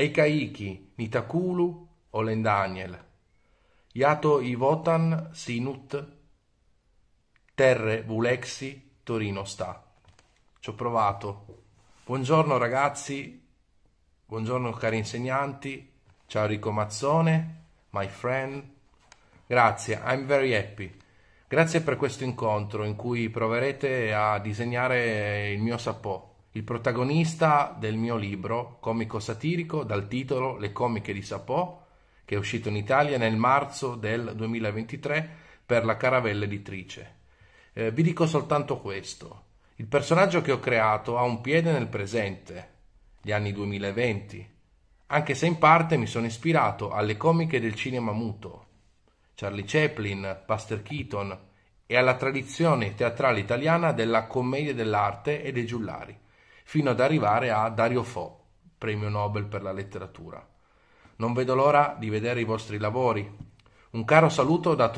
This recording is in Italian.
Eikaiki, Nitakulu, Olen Daniel, Iato Ivotan, Sinut, Terre Vulexi, Torino sta. Ci ho provato. Buongiorno ragazzi, buongiorno cari insegnanti, ciao Rico Mazzone, my friend. Grazie, I'm very happy. Grazie per questo incontro in cui proverete a disegnare il mio sapò il protagonista del mio libro comico satirico dal titolo Le comiche di Sapò, che è uscito in Italia nel marzo del 2023 per la Caravella editrice. Eh, vi dico soltanto questo. Il personaggio che ho creato ha un piede nel presente, gli anni 2020, anche se in parte mi sono ispirato alle comiche del cinema muto, Charlie Chaplin, Buster Keaton e alla tradizione teatrale italiana della commedia dell'arte e dei giullari fino ad arrivare a Dario Fo, premio Nobel per la letteratura. Non vedo l'ora di vedere i vostri lavori. Un caro saluto da